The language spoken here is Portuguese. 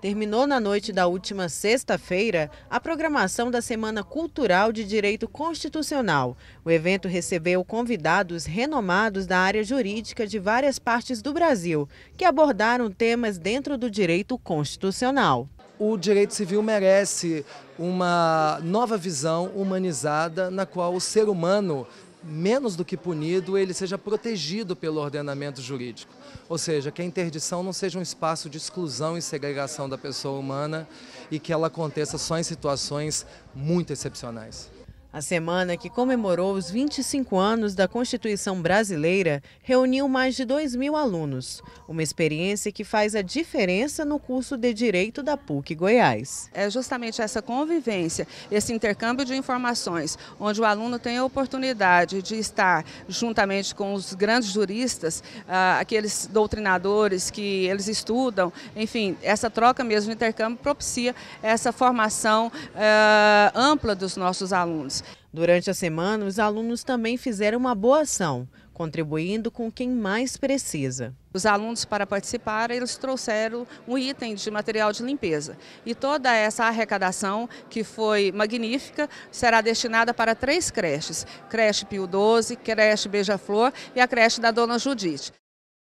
Terminou na noite da última sexta-feira a programação da Semana Cultural de Direito Constitucional. O evento recebeu convidados renomados da área jurídica de várias partes do Brasil, que abordaram temas dentro do direito constitucional. O direito civil merece uma nova visão humanizada na qual o ser humano menos do que punido, ele seja protegido pelo ordenamento jurídico. Ou seja, que a interdição não seja um espaço de exclusão e segregação da pessoa humana e que ela aconteça só em situações muito excepcionais. A semana que comemorou os 25 anos da Constituição Brasileira reuniu mais de 2 mil alunos, uma experiência que faz a diferença no curso de Direito da PUC Goiás. É justamente essa convivência, esse intercâmbio de informações, onde o aluno tem a oportunidade de estar juntamente com os grandes juristas, ah, aqueles doutrinadores que eles estudam, enfim, essa troca mesmo, intercâmbio, propicia essa formação eh, ampla dos nossos alunos. Durante a semana, os alunos também fizeram uma boa ação, contribuindo com quem mais precisa. Os alunos para participar, eles trouxeram um item de material de limpeza. E toda essa arrecadação, que foi magnífica, será destinada para três creches. Creche Pio 12, creche Beija-Flor e a creche da Dona Judite.